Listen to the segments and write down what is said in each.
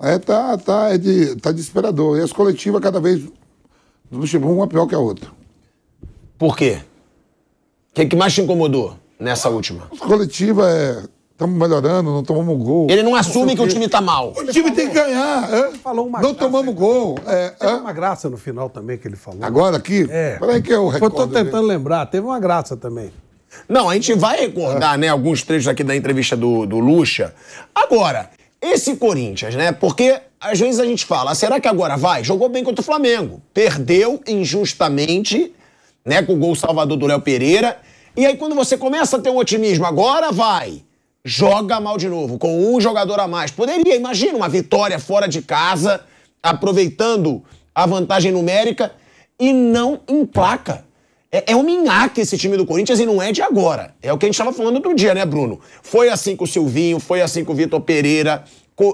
É, tá, tá, é de, tá desesperador. E as coletivas cada vez do Luxemburgo, uma pior que a outra. Por quê? O que, é que mais te incomodou nessa última? As coletivas é. Estamos melhorando, não tomamos gol. Ele não assume que o time está mal. O time tem que ganhar. É? Falou uma não graça, tomamos né? gol. É, teve é? uma graça no final também que ele falou. Agora aqui? É. Peraí que é eu recordo. Estou né? tentando dele. lembrar, teve uma graça também. Não, a gente vai recordar é. né, alguns trechos aqui da entrevista do, do Lucha. Agora, esse Corinthians, né? Porque às vezes a gente fala, ah, será que agora vai? Jogou bem contra o Flamengo. Perdeu injustamente, né? Com o gol salvador do Léo Pereira. E aí, quando você começa a ter um otimismo, agora vai. Joga mal de novo, com um jogador a mais. Poderia, imagina, uma vitória fora de casa, aproveitando a vantagem numérica e não emplaca. É, é um minhaca esse time do Corinthians e não é de agora. É o que a gente estava falando outro dia, né, Bruno? Foi assim com o Silvinho, foi assim com o Vitor Pereira,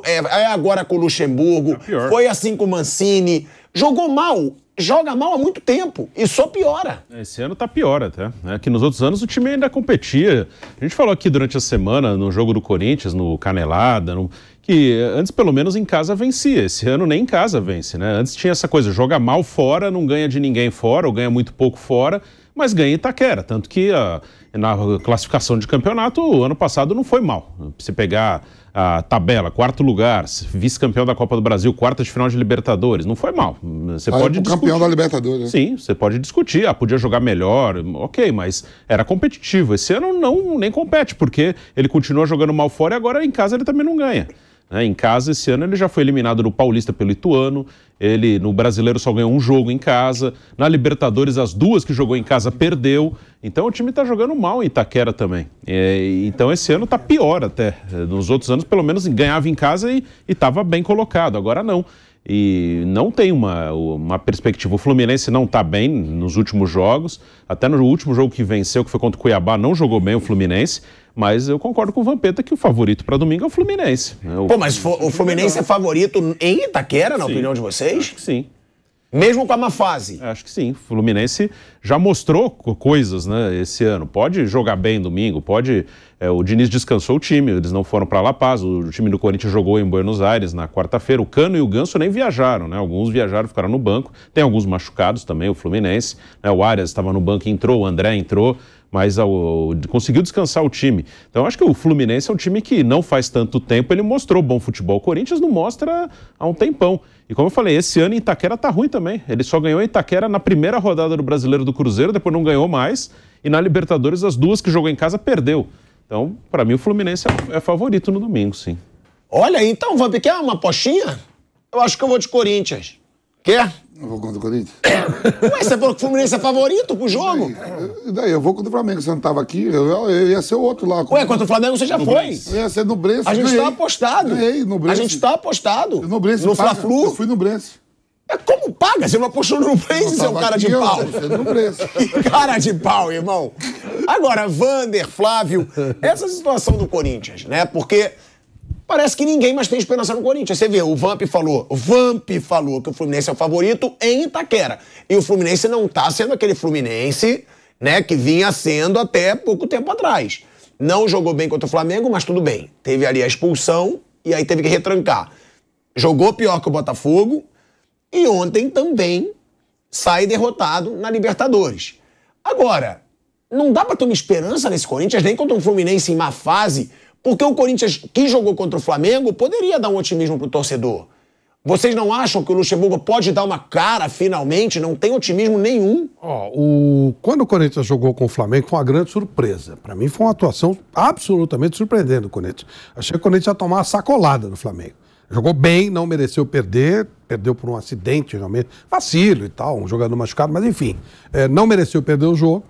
é, é, agora com o Luxemburgo, é foi assim com o Mancini. Jogou mal joga mal há muito tempo e só piora. É, esse ano tá pior até, né? Que nos outros anos o time ainda competia. A gente falou aqui durante a semana no jogo do Corinthians, no Canelada, no... que antes pelo menos em casa vencia. Esse ano nem em casa vence, né? Antes tinha essa coisa, joga mal fora, não ganha de ninguém fora, ou ganha muito pouco fora, mas ganha em Itaquera, tanto que a... Ah, na classificação de campeonato o ano passado não foi mal. Se pegar a tabela, quarto lugar, vice-campeão da Copa do Brasil, quarta de final de Libertadores. Não foi mal. Você Aí pode discutir. campeão da Libertadores. Né? Sim, você pode discutir. Ah, podia jogar melhor, ok, mas era competitivo. Esse ano não nem compete, porque ele continua jogando mal fora e agora em casa ele também não ganha. Né? Em casa, esse ano, ele já foi eliminado no Paulista pelo Ituano, ele no Brasileiro só ganhou um jogo em casa, na Libertadores, as duas que jogou em casa perdeu. Então o time está jogando mal em Itaquera também. É, então esse ano está pior até. É, nos outros anos, pelo menos, ganhava em casa e estava bem colocado, agora não e não tem uma, uma perspectiva. O Fluminense não está bem nos últimos jogos, até no último jogo que venceu, que foi contra o Cuiabá, não jogou bem o Fluminense. Mas eu concordo com o Vampeta que o favorito para domingo é o Fluminense. Né? O Pô, mas Fluminense o Fluminense é, é favorito em Itaquera, na sim, opinião de vocês? sim. Mesmo com a má fase? Acho que sim. O Fluminense já mostrou coisas né, esse ano. Pode jogar bem domingo, pode. É, o Diniz descansou o time, eles não foram para La Paz. O time do Corinthians jogou em Buenos Aires na quarta-feira. O Cano e o Ganso nem viajaram, né? Alguns viajaram, ficaram no banco. Tem alguns machucados também, o Fluminense. Né? O Arias estava no banco, entrou, o André entrou mas ao, conseguiu descansar o time. Então acho que o Fluminense é um time que não faz tanto tempo, ele mostrou bom futebol. O Corinthians não mostra há um tempão. E como eu falei, esse ano em Itaquera tá ruim também. Ele só ganhou em Itaquera na primeira rodada do Brasileiro do Cruzeiro, depois não ganhou mais. E na Libertadores, as duas que jogou em casa, perdeu. Então, para mim, o Fluminense é, é favorito no domingo, sim. Olha, então, Vamp, quer uma pochinha? Eu acho que eu vou de Corinthians. Quer? Eu vou contra o Corinthians? Ué, você falou que o Fluminense é favorito pro jogo? E daí, eu vou contra o Flamengo. Você não tava aqui, eu, eu- eu ia ser o outro lá. Ué, contra o Flamengo você já foi. Eu ia ser no Brense. A gente ganhei. tá apostado. Ganhei, no A gente tá apostado. No Brense. No Fla-Flu. fui no Brense. É, Como paga? Você não apostou no Prince, seu cara de aqui, pau. eu fui no Brense. cara de pau, irmão. Agora, Vander, Flávio, essa é situação do Corinthians, né? Porque Parece que ninguém mais tem esperança no Corinthians. Você vê, o Vamp falou, o Vamp falou que o Fluminense é o favorito em Itaquera. E o Fluminense não está sendo aquele Fluminense, né, que vinha sendo até pouco tempo atrás. Não jogou bem contra o Flamengo, mas tudo bem. Teve ali a expulsão e aí teve que retrancar. Jogou pior que o Botafogo e ontem também sai derrotado na Libertadores. Agora, não dá para ter uma esperança nesse Corinthians, nem contra um Fluminense em má fase porque o Corinthians, que jogou contra o Flamengo, poderia dar um otimismo para o torcedor. Vocês não acham que o Luxemburgo pode dar uma cara finalmente? Não tem otimismo nenhum. Ó, oh, o... quando o Corinthians jogou com o Flamengo foi uma grande surpresa. Para mim foi uma atuação absolutamente surpreendente do Corinthians. Achei que o Corinthians ia tomar uma sacolada no Flamengo. Jogou bem, não mereceu perder, perdeu por um acidente, realmente, vacilo e tal, um jogador machucado, mas enfim, é, não mereceu perder o jogo.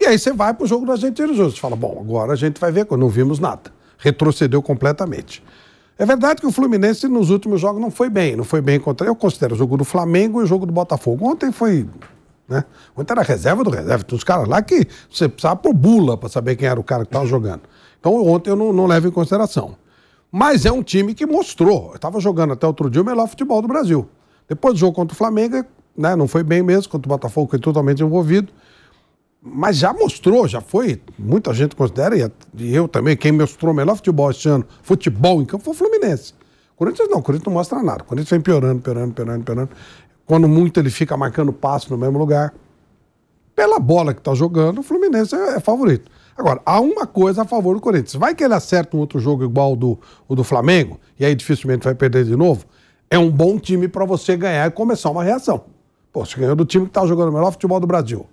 E aí você vai para o jogo do Argentino e Você fala, bom, agora a gente vai ver, quando não vimos nada retrocedeu completamente. É verdade que o Fluminense nos últimos jogos não foi bem, não foi bem contra. Eu considero o jogo do Flamengo e o jogo do Botafogo. Ontem foi. Né? Ontem era reserva do reserva. Tinha uns caras lá que você precisava pro bula para saber quem era o cara que estava jogando. Então ontem eu não, não levo em consideração. Mas é um time que mostrou. Estava jogando até outro dia o melhor futebol do Brasil. Depois do jogo contra o Flamengo, né, não foi bem mesmo, contra o Botafogo, foi totalmente envolvido mas já mostrou, já foi, muita gente considera, e eu também, quem mostrou o melhor futebol este ano, futebol em campo, foi o Fluminense. O Corinthians não, Corinthians não mostra nada. O Corinthians vem piorando, piorando, piorando, piorando. Quando muito ele fica marcando passo no mesmo lugar. Pela bola que está jogando, o Fluminense é, é, favorito. Agora, há uma coisa a favor do Corinthians. Vai que ele acerta um outro jogo igual do, o do Flamengo, e aí dificilmente vai perder de novo. É um bom time para você ganhar e começar uma reação. Pô, você ganhou do time que está jogando o melhor futebol do Brasil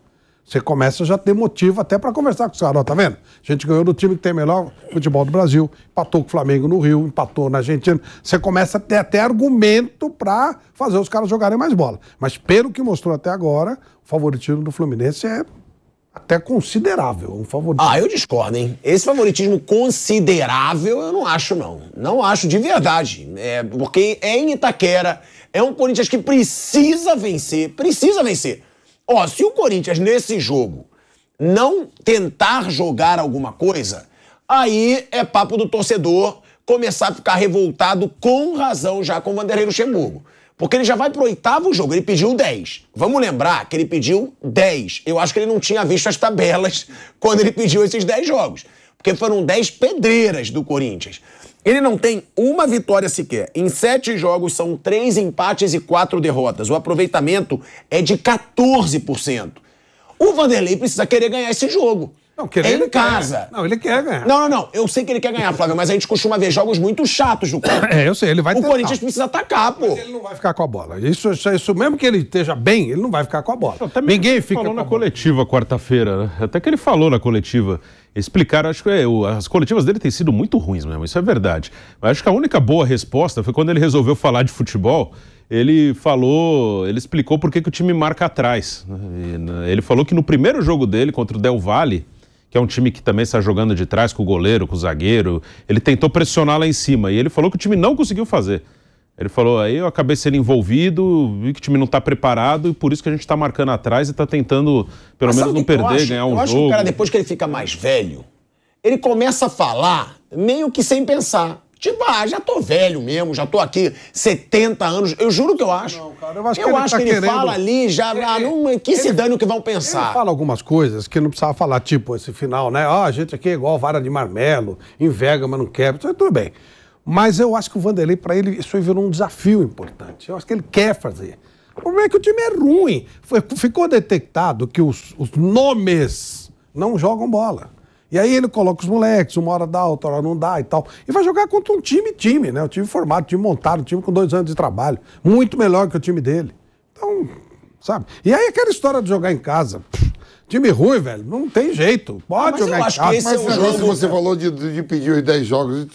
você começa já ter motivo até para conversar com os caras. Ó, tá vendo? A gente ganhou do time que tem melhor futebol do Brasil, empatou com o Flamengo no Rio, empatou na Argentina. Você começa a ter até argumento para fazer os caras jogarem mais bola. Mas pelo que mostrou até agora, o favoritismo do Fluminense é até considerável, um favoritismo. Ah, eu discordo, hein? Esse favoritismo considerável eu não acho, não. Não acho, de verdade. É, porque é em Itaquera, é um Corinthians que precisa vencer, precisa vencer. Ó, se o Corinthians nesse jogo não tentar jogar alguma coisa, aí é papo do torcedor começar a ficar revoltado com razão já com o Vanderlei Luxemburgo. Porque ele já vai pro oitavo jogo, ele pediu 10. Vamos lembrar que ele pediu 10. Eu acho que ele não tinha visto as tabelas quando ele pediu esses 10 jogos. Porque foram 10 pedreiras do Corinthians. Ele não tem uma vitória sequer. Em sete jogos são três empates e quatro derrotas. O aproveitamento é de 14%. O Vanderlei precisa querer ganhar esse jogo. Não, querer é em ele casa. Quer. Não, ele quer ganhar. Não, não, não. Eu sei que ele quer ganhar, Flávio, mas a gente costuma ver jogos muito chatos do Corinthians. É, eu sei, ele vai O tentar. Corinthians precisa atacar, pô. Mas ele não vai ficar com a bola. Isso, isso, mesmo que ele esteja bem, ele não vai ficar com a bola. Ninguém fica falou na coletiva quarta-feira, né? Até que ele falou na coletiva explicaram, acho que é, as coletivas dele têm sido muito ruins mesmo, isso é verdade. Mas acho que a única boa resposta foi quando ele resolveu falar de futebol, ele falou, ele explicou por que, que o time marca atrás. Né? Né, ele falou que no primeiro jogo dele contra o Del Valle, que é um time que também está jogando de trás com o goleiro, com o zagueiro, ele tentou pressionar lá em cima e ele falou que o time não conseguiu fazer. Ele falou, aí eu acabei sendo envolvido, vi que o time não está preparado e por isso que a gente está marcando atrás e está tentando, pelo Mas menos, não perder, ganhar um jogo. Eu acho jogo. que o cara, depois que ele fica mais velho, ele começa a falar meio que sem pensar. Tipo, ah, já tô velho mesmo, já tô aqui 70 anos. Eu juro que eu acho. Não, cara, eu acho eu que ele, acho tá que ele querendo... fala ali, já. Ele, ah, não, que ele, se dane o que vão pensar. Ele fala algumas coisas que não precisava falar, tipo esse final, né? Ah, a gente aqui é igual vara de marmelo, enverga, mas não quebra. Tudo bem. Mas eu acho que o Vanderlei, para ele, isso virou um desafio importante. Eu acho que ele quer fazer. O problema é que o time é ruim. Foi, ficou detectado que os, os, nomes não jogam bola. E aí ele coloca os moleques, uma hora dá, outra hora não dá e tal. E vai jogar contra um time, time, né? O time formado, time montado, time com dois anos de trabalho. Muito melhor que o time dele. Então, sabe? E aí aquela história de jogar em casa. Time ruim, velho, não tem jeito. Pode ah, mas jogar em casa. Mas esse é o jogo... que você falou de, de pedir os 10 jogos,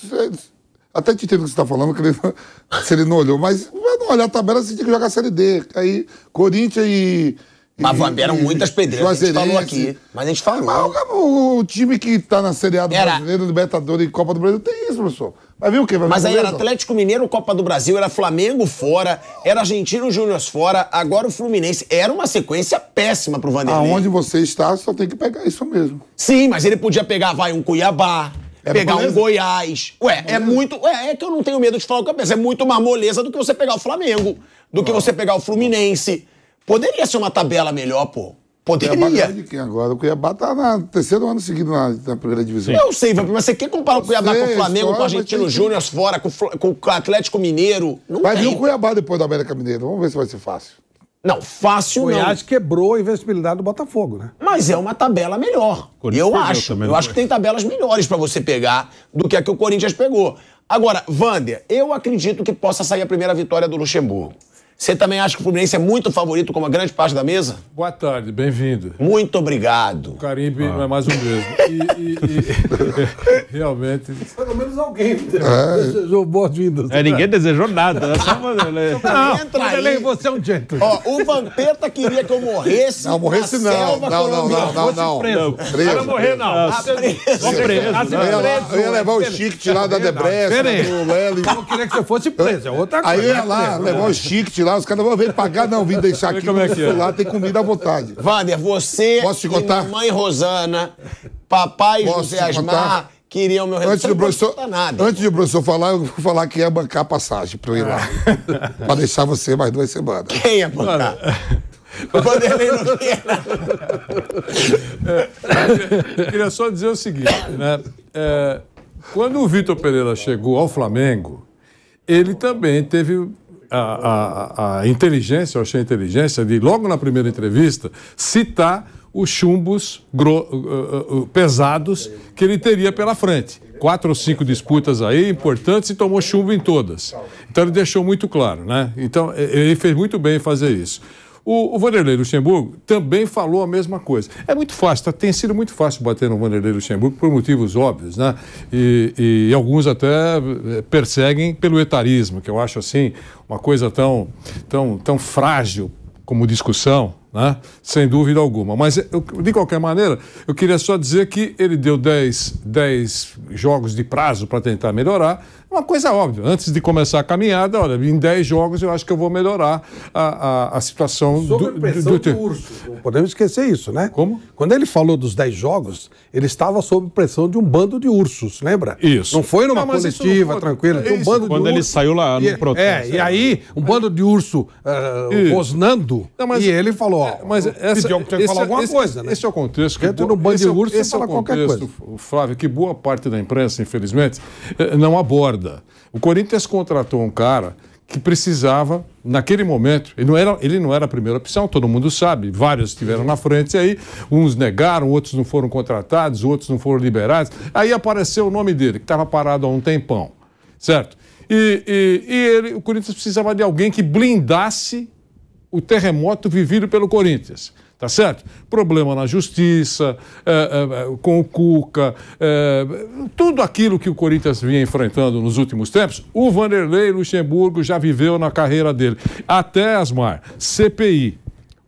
até te entendo o que você está falando, que ele, se ele não olhou, mas não olhar a tabela, você tinha que jogar a Série D. Aí, Corinthians e. Mas vieram muitas pedreiras, a gente falou aqui. Mas a gente falou. Mas, o, o time que está na Série A do era... Brasileiro, Libertadores e Copa do Brasil tem isso, professor. Vai ver o quê? Vai mas aí era Atlético Mineiro, Copa do Brasil, era Flamengo fora, era Argentino Júnior fora, agora o Fluminense. Era uma sequência péssima o Vanderlei. Aonde você está, só tem que pegar isso mesmo. Sim, mas ele podia pegar, vai, um Cuiabá, é pegar moleza? um Goiás. Ué, é, é muito. É, é, que eu não tenho medo de falar o que eu penso. É muito mais moleza do que você pegar o Flamengo, do que você pegar o Fluminense. Poderia ser uma tabela melhor, pô. Poderia. O Cuiabá de quem agora? O Cuiabá tá no terceiro ano seguido na, na primeira divisão. Eu sei, mas você quer comparar eu o Cuiabá sei, com o Flamengo, com o Argentino que... Júnior fora, com, com, o Atlético Mineiro? Não vai vir o Cuiabá depois da América Mineira. Vamos ver se vai ser fácil. Não, fácil Goiás não. Goiás quebrou a invencibilidade do Botafogo, né? Mas é uma tabela melhor. Eu acho. Eu acho que tem tabelas melhores para você pegar do que a que o Corinthians pegou. Agora, Vander, eu acredito que possa sair a primeira vitória do Luxemburgo. Você também acha que o Fluminense é muito favorito, como a grande parte da mesa? Boa tarde, bem-vindo. Muito obrigado. O Caribe é ah. é mais um mesmo. E, e, e, realmente. Pelo menos alguém é. desejou boas-vindas. É, ninguém desejou nada. É só uma... não, entra aí. você é um gentleman. Ó, o Vampeta queria que eu morresse. Não, morresse não. Não, não, não, não, não. Não. Não. Não morrer, não. Não. Tá preso. Não. Eu ia levar o Chique tirar da Não. do Lely. Eu queria que você fosse preso, é outra coisa. Aí Não. ia lá levar o Chique tirar lá, os caras vão ver pagar, não, vim deixar aqui. Como é que é? lá tem comida à vontade. Wagner, você Posso te contar? mãe Rosana, papai Posso José Asmar queriam meu Antes do professor, nada, antes do professor falar, eu vou falar que ia é bancar a passagem para eu ir lá. Ah. para deixar você mais duas semanas. Quem ia bancar? O Vanderlei Nogueira. É, queria só dizer o seguinte, né? É, quando o Vitor Pereira chegou ao Flamengo, ele também teve a, a, a inteligência, eu achei a inteligência de, logo na primeira entrevista, citar os chumbos uh uh, uh, uh, pesados que ele teria pela frente. Quatro ou cinco disputas aí importantes e tomou chumbo em todas. Então ele deixou muito claro, né? Então ele fez muito bem em fazer isso. O, o, Vanderlei Luxemburgo também falou a mesma coisa. É muito fácil, tá, tem sido muito fácil bater no Vanderlei Luxemburgo por motivos óbvios, né? E, e, alguns até eh, perseguem pelo etarismo, que eu acho assim uma coisa tão, tão, tão frágil como discussão, né? Sem dúvida alguma. Mas eh, eu, de qualquer maneira, eu queria só dizer que ele deu 10 jogos de prazo para tentar melhorar uma coisa óbvia, antes de começar a caminhada, olha, em 10 jogos eu acho que eu vou melhorar a, a, a situação do, do, do, do Urso. Não podemos esquecer isso, né? Como? Quando ele falou dos 10 jogos, ele estava sob pressão de um bando de ursos, lembra? Isso. Não foi numa não, coletiva não... tranquila, é um bando Quando ele urso, saiu lá no e, é, protesto. É, e aí um bando de urso uh, rosnando não, mas, e ele falou, ó, é, mas essa, pediu que esse, falar é- alguma esse, coisa, né? Esse é o contexto. Que Entra no bando de urso e é o contexto, qualquer coisa. Flávio, que boa parte da imprensa, infelizmente, eh, não aborda merda. O Corinthians contratou um cara que precisava naquele momento. Ele não era, ele não era a primeira opção, todo mundo sabe. Vários estiveram na frente aí, uns negaram, outros não foram contratados, outros não foram liberados. Aí apareceu o nome dele, que estava parado há um tempão, certo? E, e, e ele, o Corinthians precisava de alguém que blindasse o terremoto vivido pelo Corinthians tá certo? Problema na justiça, é, é, é, com o Cuca, é, tudo aquilo que o Corinthians vinha enfrentando nos últimos tempos, o Vanderlei Luxemburgo já viveu na carreira dele. Até, Asmar, CPI,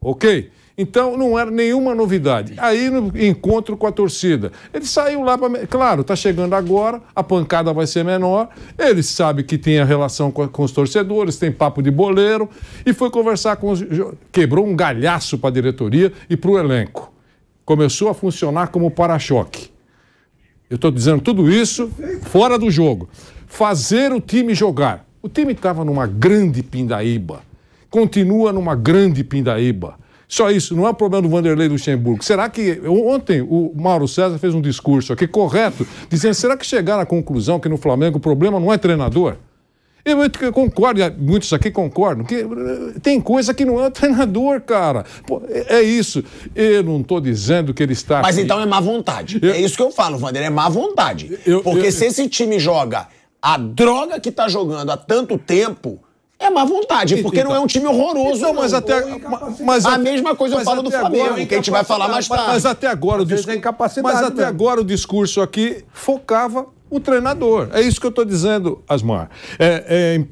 ok? Então não era nenhuma novidade. Aí no encontro com a torcida, ele saiu lá para. Claro, está chegando agora, a pancada vai ser menor. Ele sabe que tem a relação com, com os torcedores, tem papo de boleiro e foi conversar com os. Quebrou um galhaço para a diretoria e para o elenco. Começou a funcionar como para-choque. Eu estou dizendo tudo isso fora do jogo. Fazer o time jogar. O time estava numa grande pindaíba. Continua numa grande pindaíba. Só isso, não é um problema do Vanderlei Luxemburgo. Será que. Ontem o Mauro César fez um discurso aqui correto, dizendo: será que chegaram à conclusão que no Flamengo o problema não é treinador? Eu, concordo, muitos aqui concordam, que eh, tem coisa que não é o treinador, cara. Pô, é, é isso. Eu não estou dizendo que ele está. Mas aqui. então é má vontade. Eu, é isso que eu falo, Vander, é má vontade. Eu, Porque se esse time joga a droga que está jogando há tanto tempo é má vontade, porque então, não é então, um time horroroso. Então, mas não, até. É mas, a mesma coisa eu falo do Flamengo, que a gente vai falar mais tarde. Mas até agora, o é discurso, mas até agora o discurso aqui focava o treinador. É isso que eu estou dizendo, Asmar. É, é,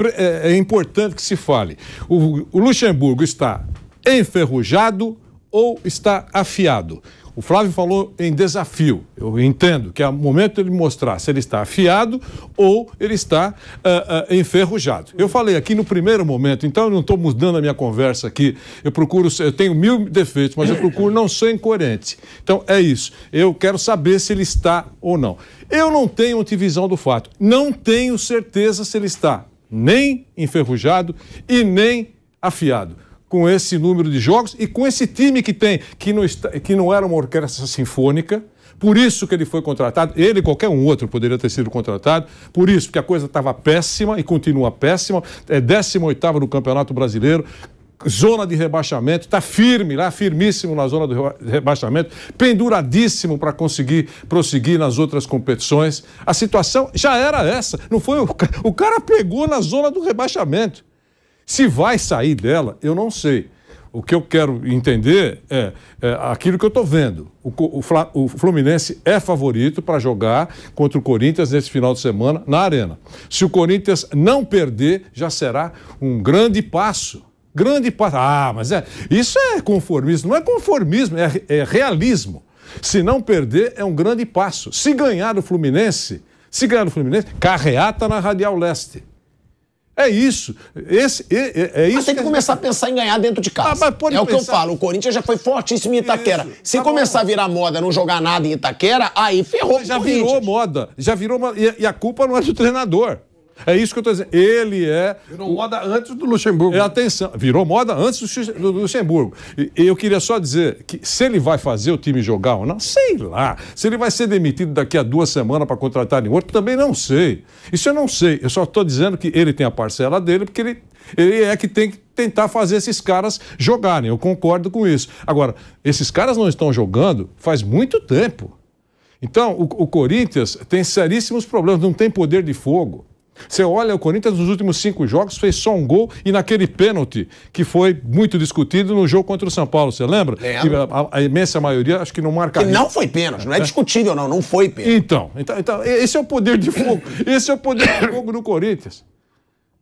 é, é, importante que se fale. O, o Luxemburgo está enferrujado ou está afiado? O Flávio falou em desafio. Eu entendo que é o momento de mostrar se ele está afiado ou ele está uh, uh, enferrujado. Eu falei aqui no primeiro momento, então eu não estou mudando a minha conversa aqui. Eu procuro, eu tenho mil defeitos, mas eu procuro não ser incoerente. Então é isso. Eu quero saber se ele está ou não. Eu não tenho antivisão do fato. Não tenho certeza se ele está nem enferrujado e nem afiado com esse número de jogos e com esse time que tem, que não, está, que não era uma orquestra sinfônica. Por isso que ele foi contratado, ele e qualquer um outro poderia ter sido contratado, por isso que a coisa estava péssima e continua péssima. É 18 no Campeonato Brasileiro, zona de rebaixamento, está firme lá, firmíssimo na zona de rebaixamento, penduradíssimo para conseguir prosseguir nas outras competições. A situação já era essa, não foi o, o cara pegou na zona do rebaixamento. Se vai sair dela, eu não sei. O que eu quero entender é, é aquilo que eu estou vendo. O, o, o, Fluminense é favorito para jogar contra o Corinthians nesse final de semana na Arena. Se o Corinthians não perder, já será um grande passo. Grande passo. Ah, mas é, isso é conformismo. Não é conformismo, é, é realismo. Se não perder, é um grande passo. Se ganhar do Fluminense, se ganhar do Fluminense, carreata na Radial Leste. É isso. Esse, é, é, isso mas tem que, que começar gente... a tá- pensar em ganhar dentro de casa. Ah, é pensar... o que eu falo. O Corinthians já foi fortíssimo em Itaquera. Isso, Se tá começar bom. a virar moda não jogar nada em Itaquera, aí ferrou. Já virou moda. Já virou moda. E, e a culpa não é do treinador. É isso que eu estou dizendo. Ele é. Virou moda antes do Luxemburgo. É, atenção, virou moda antes do Luxemburgo. E eu queria só dizer que se ele vai fazer o time jogar ou não, sei lá. Se ele vai ser demitido daqui a duas semanas para contratar em outro, também não sei. Isso eu não sei. Eu só estou dizendo que ele tem a parcela dele, porque ele, ele é que tem que tentar fazer esses caras jogarem. Eu concordo com isso. Agora, esses caras não estão jogando faz muito tempo. Então, o, o Corinthians tem seríssimos problemas, não tem poder de fogo. Você olha, o Corinthians nos últimos cinco jogos fez só um gol e naquele pênalti que foi muito discutido no jogo contra o São Paulo, você lembra? A, a, imensa maioria acho que não marca. Que não foi pênalti, não é, é, discutível não, não foi pênalti. Então, então, então, esse é o poder de fogo, esse é o poder de fogo do Corinthians.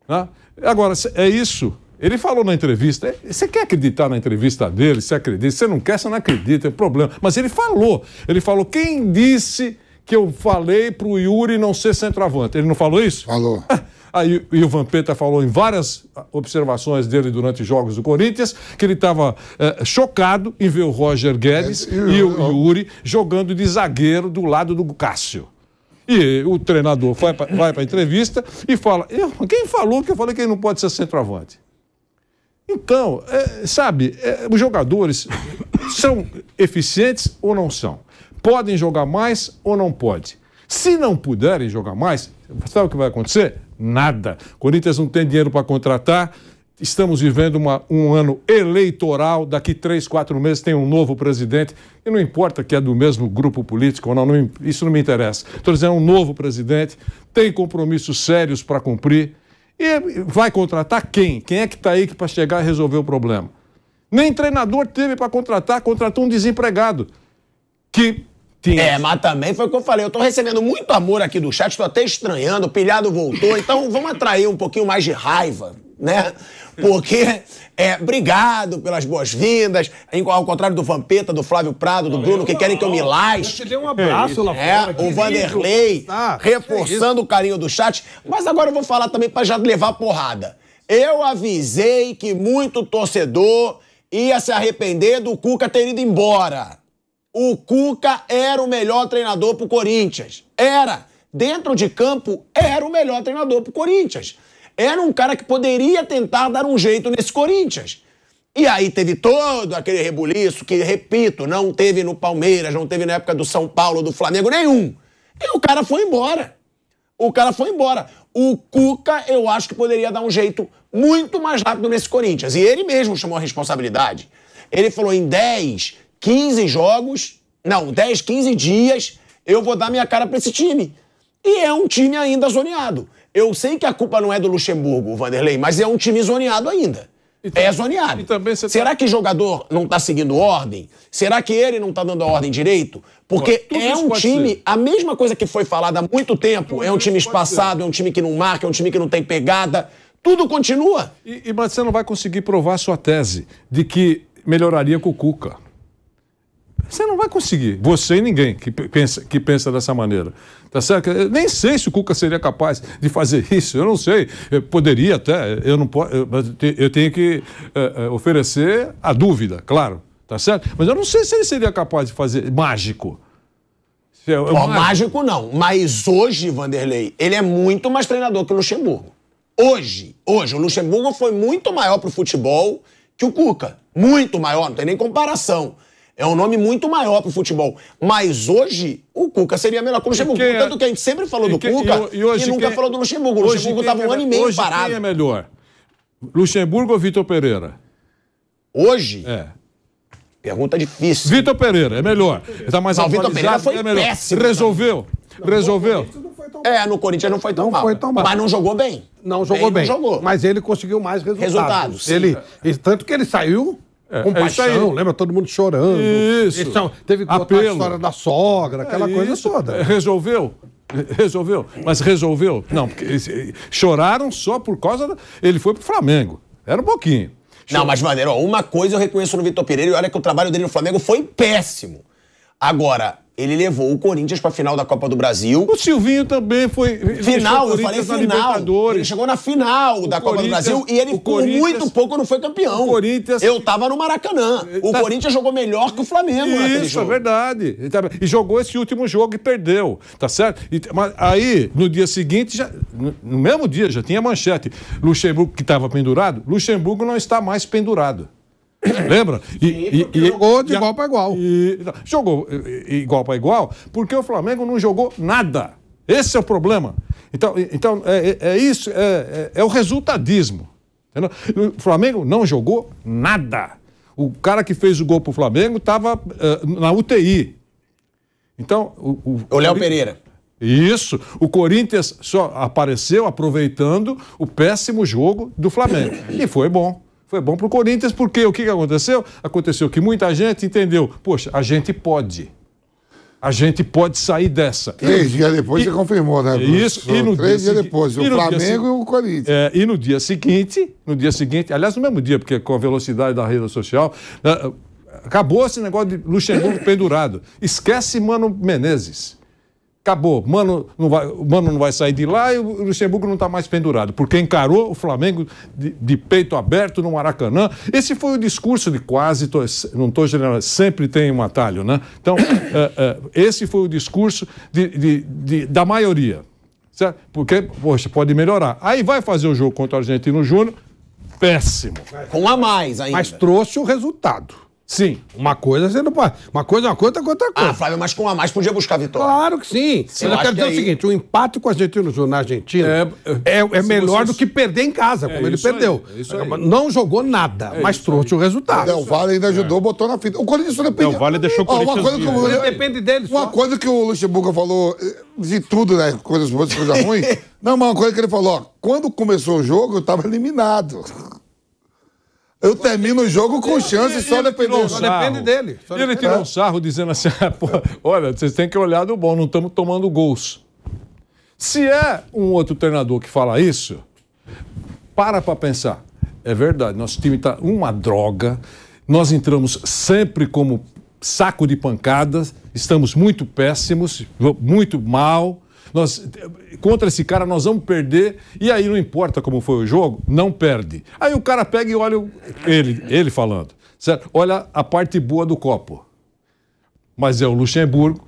Né? Agora, é isso ele falou na entrevista, é, você quer acreditar na entrevista dele? Você acredita? Você não quer, você não acredita, é problema. Mas ele falou, ele falou, quem disse que eu falei para o Yuri não ser centroavante. Ele não falou isso? Falou. Aí o Vampeta falou em várias observações dele durante jogos do Corinthians que ele estava é, eh, chocado em ver o Roger Guedes é, eu, e o Yuri jogando de zagueiro do lado do Cássio. E o treinador vai para a entrevista e fala: quem falou que eu falei que ele não pode ser centroavante? Então, é, sabe, eh, os jogadores são eficientes ou não são? Podem jogar mais ou não pode? Se não puderem jogar mais, sabe o que vai acontecer? Nada. Corinthians não tem dinheiro para contratar. Estamos vivendo uma, um ano eleitoral. Daqui três, quatro meses tem um novo presidente. E não importa que é do mesmo grupo político ou não, não isso não me interessa. Estou dizendo, é um novo presidente, tem compromissos sérios para cumprir. E vai contratar quem? Quem é que está aí para chegar e resolver o problema? Nem treinador teve para contratar, contratou um desempregado que tinha. É, mas também foi o que eu falei. Eu tô recebendo muito amor aqui do chat, tô até estranhando, o pilhado voltou, então vamos atrair um pouquinho mais de raiva, né? Porque, é, obrigado pelas boas-vindas, ao contrário do Vampeta, do Flávio Prado, do Bruno, que querem que eu me lasque. Eu te dei um abraço é lá fora. É, o Vanderlei, ah, reforçando é o carinho do chat. Mas agora eu vou falar também para já levar porrada. Eu avisei que muito torcedor ia se arrepender do Cuca ter ido embora. O Cuca era o melhor treinador pro Corinthians. Era. Dentro de campo, era o melhor treinador pro Corinthians. Era um cara que poderia tentar dar um jeito nesse Corinthians. E aí teve todo aquele rebuliço que, repito, não teve no Palmeiras, não teve na época do São Paulo, do Flamengo, nenhum. E o cara foi embora. O cara foi embora. O Cuca, eu acho que poderia dar um jeito muito mais rápido nesse Corinthians. E ele mesmo chamou a responsabilidade. Ele falou: em 10, 15 jogos, não, 10, 15 dias, eu vou dar minha cara para esse time. E é um time ainda zoneado. Eu sei que a culpa não é do Luxemburgo, Vanderlei, mas é um time zoneado ainda. é zoneado. Tá- Será tá... que o jogador não está seguindo ordem? Será que ele não está dando a ordem direito? Porque é um time, ser. a mesma coisa que foi falada há muito tempo, tudo é um time espaçado, ser. é um time que não marca, é um time que não tem pegada. Tudo continua. E, e mas você não vai conseguir provar a sua tese de que melhoraria com o Cuca. Você não vai conseguir. Você e ninguém que pensa, que pensa dessa maneira. Tá certo? Eu nem sei se o Cuca seria capaz de fazer isso. Eu não sei. Eu poderia até. Eu não posso. Eu tenho que eh, eh, oferecer a dúvida, claro. Tá certo? Mas eu não sei se ele seria capaz de fazer mágico. É, mágico não. Mas hoje, Vanderlei, ele é muito mais treinador que o Luxemburgo. Hoje, hoje, o Luxemburgo foi muito maior pro futebol que o Cuca. Muito maior, não tem nem comparação. É um nome muito maior pro futebol. Mas hoje, o Cuca seria melhor que o Luxemburgo. É? Tanto que a gente sempre falou do Cuca e, hoje, e nunca falou do Luxemburgo. O Luxemburgo estava é um ano e meio hoje parado. Quem é melhor? Luxemburgo ou Vitor Pereira? Hoje? É. Pergunta difícil. Vitor Pereira, é melhor. Está mais Vitor Pereira foi é melhor. péssimo. Resolveu. Não, Resolveu. É, no Corinthians não foi tão, não mal. Foi tão mal. Mas não jogou bem. Não jogou bem. bem. Não jogou. Mas ele conseguiu mais resultados. Resultados. Ele, tanto que ele saiu é, paixão é lembra todo mundo chorando. Isso. Então, teve que a história da sogra, é aquela é coisa toda. Resolveu? É, resolveu? Mas resolveu? Não, porque choraram só por causa. Da... Ele foi pro Flamengo. Era um pouquinho. Não, mas, maneiro uma coisa eu reconheço no Vitor Pereira, e olha que o trabalho dele no Flamengo foi péssimo. Agora, ele levou o Corinthians para a final da Copa do Brasil. O Silvinho também foi. Final, eu falei final. Ele chegou na final o da Copa do Brasil e ele, por muito pouco, não foi campeão. O Corinthians. Eu tava no Maracanã. O tá... Corinthians jogou melhor que o Flamengo Isso, naquele jogo. Isso, é verdade. Tá- e jogou esse último jogo e perdeu, tá certo? E, mas aí, no dia seguinte, já, no mesmo dia, já tinha manchete. Luxemburgo, que estava pendurado, Luxemburgo não está mais pendurado. Lembra? E, Sim, e, jogou de e, igual para igual. E, jogou igual para igual porque o Flamengo não jogou nada. Esse é o problema. Então, então é, é, é isso, é, é, é o resultadismo. Entendeu? O Flamengo não jogou nada. O cara que fez o gol para o Flamengo estava uh, eh, na UTI. Então, o, o, é o Léo Pereira. Isso. O Corinthians só apareceu aproveitando o péssimo jogo do Flamengo. E foi bom. Foi bom para o Corinthians porque o que, que aconteceu? Aconteceu que muita gente entendeu, poxa, a gente pode. A gente pode sair dessa. Três dias depois e, você confirmou, né? Isso, e no Três dia dias depois, o Flamengo e o Corinthians. É, e no dia seguinte, no dia seguinte, aliás, no mesmo dia, porque com a velocidade da rede social, né, acabou esse negócio de Luxemburgo pendurado. Esquece Mano Menezes acabou. Mano não vai, Mano não vai sair de lá e o Luxemburgo não está mais pendurado, porque encarou o Flamengo de, de, peito aberto no Maracanã. Esse foi o discurso de quase, tô, não estou generalizando, sempre tem um atalho, né? Então, uh, uh, esse foi o discurso de, de, de, da maioria. Certo? Porque, poxa, pode melhorar. Aí vai fazer o jogo contra o Argentino Júnior, péssimo. Com a mais ainda. Mas trouxe o resultado. Sim, uma coisa você não pode. Uma coisa é uma coisa, é outra coisa. Ah, Flávio, mas com a mais podia buscar vitória. Claro que sim. você mas eu, dizer aí... o seguinte: o um empate com a Argentina na Argentina é, é, é melhor vocês... do que perder em casa, como é ele perdeu. É aí, não jogou nada, mas trouxe aí. o resultado. Del Valle ainda ajudou, botou na fita. O Corinthians só depende. Del Valle deixou o Corinthians. Oh, coisa, que o... depende dele. Uma só. coisa que o Luxemburgo falou eh, de tudo, né? Coisas boas, coisa ruim. não, mas uma coisa que ele falou: ó, quando começou o jogo, eu tava eliminado. Eu termino o jogo com chance, só depende dele. Só depende dele. E ele tirou um sarro dizendo assim: ah, olha, vocês têm que olhar do bom, não estamos tomando gols. Se é um outro treinador que fala isso, para para pensar. É verdade, nosso time está uma droga, nós entramos sempre como saco de pancadas, estamos muito péssimos, muito mal. Nós, contra esse cara nós vamos perder, e aí não importa como foi o jogo, não perde. Aí o cara pega e olha o, ele, ele falando, certo? Olha a parte boa do copo. Mas é o Luxemburgo,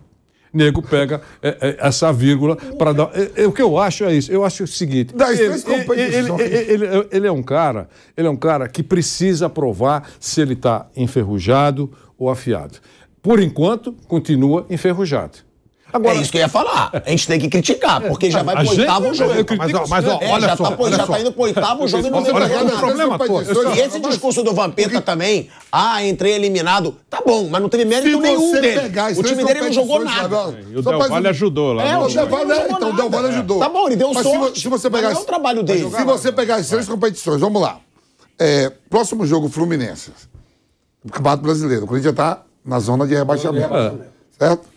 nego pega é, é, essa vírgula para dar. É, é, o que eu acho é isso. Eu acho o seguinte. ele, ele, ele, ele, ele é um cara, ele é um cara que precisa provar se ele está enferrujado ou afiado. Por enquanto, continua enferrujado. Agora, é isso que eu ia falar. A gente tem que criticar, porque já vai pro oitavo jogo. Mas, mas ó, é, olha já tá só, tá, olha já só. tá indo pro oitavo jogo e não tem nada. Problema, pô, é e esse discurso do Vampeta também, ah, entrei eliminado, tá bom, mas não teve mérito Se nenhum dele. Pegar, o time dele não jogou nada. E o Del Valle ajudou lá. É, né? o Del Valle, então o ajudou. Tá bom, ele deu um sorte. Se você pegar, não é o trabalho dele. Se você pegar as três competições, vamos lá. É, próximo jogo, Fluminense. Campeonato Brasileiro. O Corinthians já tá na zona de rebaixamento. É. Certo?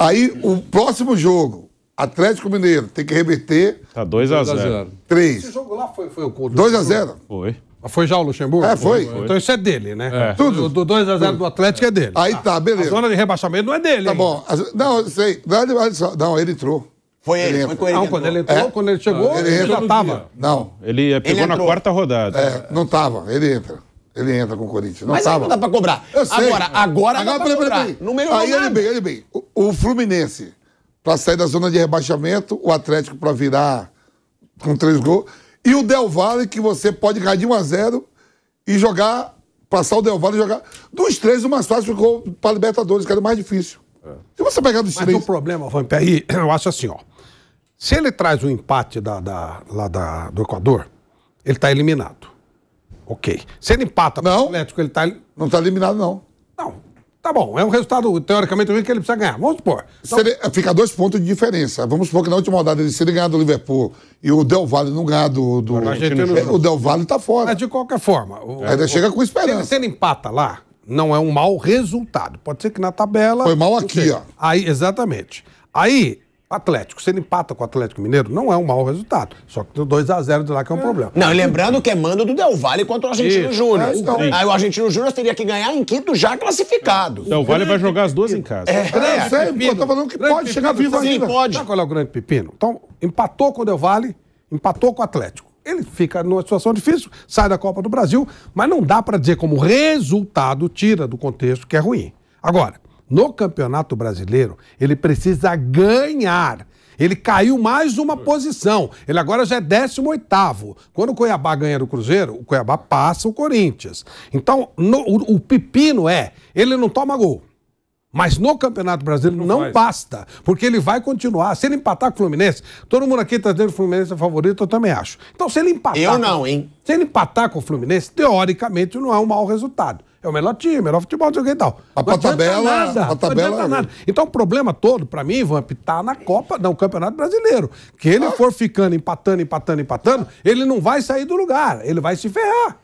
Aí o próximo jogo, Atlético Mineiro, tem que reverter. Tá 2x0. 3. Esse jogo lá foi, foi o contra. 2x0. Foi. Foi já o Luxemburgo? É, foi. Então foi. Então isso é dele, né? É. Tudo. Do 2x0 do Atlético é dele. Aí tá, beleza. A zona de rebaixamento não é dele, Tá ainda. bom. Não, eu sei. É não, ele entrou. Foi ele, ele foi com ele. Não, quando ele entrou, é? quando ele chegou, ele, ele já tava. Não. Ele pegou ele na quarta rodada. É, não tava. ele entra. Ele entra com o Corinthians. Não Mas tava. aí não dá pra cobrar. Eu sei. Agora, agora, agora dá pra cobrar. Peraí, peraí. aí ele bem, ele bem. O, o Fluminense, pra sair da zona de rebaixamento, o Atlético pra virar com três gols. E o Del Valle, que você pode ganhar de 1 a 0 e jogar, passar o Del Valle e jogar. Dos três, o mais fácil ficou pra Libertadores, que era o mais difícil. É. Se você pegar dos Mas três... Mas o problema, Vamp, aí, eu acho assim, ó. Se ele traz o um empate da, da, lá da, do Equador, ele tá eliminado. Ok. Se ele empata não, com o Atlético, ele está... Não está eliminado, não. Não. Tá bom, é um resultado, teoricamente, que ele precisa ganhar. Vamos supor. Então... Ele, eh, fica dois pontos de diferença. Vamos supor que na última rodada, ele, se ele ganhar do Liverpool e o Del Valle não ganhar do... do... O, o Del Valle está fora. Mas de qualquer forma... O... Ainda o... chega com esperança. Se ele, se ele empata lá, não é um mau resultado. Pode ser que na tabela... Foi mal aqui, ó. Aí, exatamente. Aí, Atlético. Se ele empata com o Atlético Mineiro, não é um mau resultado. Só que 2 a 0 de lá que é um é. problema. Não, e lembrando que é mando do Del Valle contra o Argentino Júnior. É, então, aí o Argentino Júnior teria que ganhar em quinto já classificado. Del Valle vai jogar as duas em casa. É, é, eu sei, tô falando que grande pode chegar vivo sim, ainda. pode. Sabe qual é o grande pepino? Então, empatou com o Del Valle, empatou com o Atlético. Ele fica numa situação difícil, sai da Copa do Brasil, mas não dá para dizer como resultado tira do contexto que é ruim. Agora, no Campeonato Brasileiro, ele precisa ganhar. Ele caiu mais uma posição. Ele agora já é 18. Quando o Cuiabá ganha do Cruzeiro, o Cuiabá passa o Corinthians. Então, no, o, o pepino é: ele não toma gol. Mas no Campeonato Brasileiro não, não basta, porque ele vai continuar. Se ele empatar com o Fluminense, todo mundo aqui está dizendo que o Fluminense é favorito, eu também acho. Então, se ele empatar. Eu não, hein? Se ele empatar com o Fluminense, teoricamente não é um mau resultado é o melhor time, o melhor futebol, não sei o que e tal. A não tabela, nada, a tabela... Não é- nada. Então o problema todo, para mim, Ivan, tá na Copa, não, Campeonato Brasileiro. Que ele ah. for ficando, empatando, empatando, empatando, ele não vai sair do lugar, ele vai se ferrar.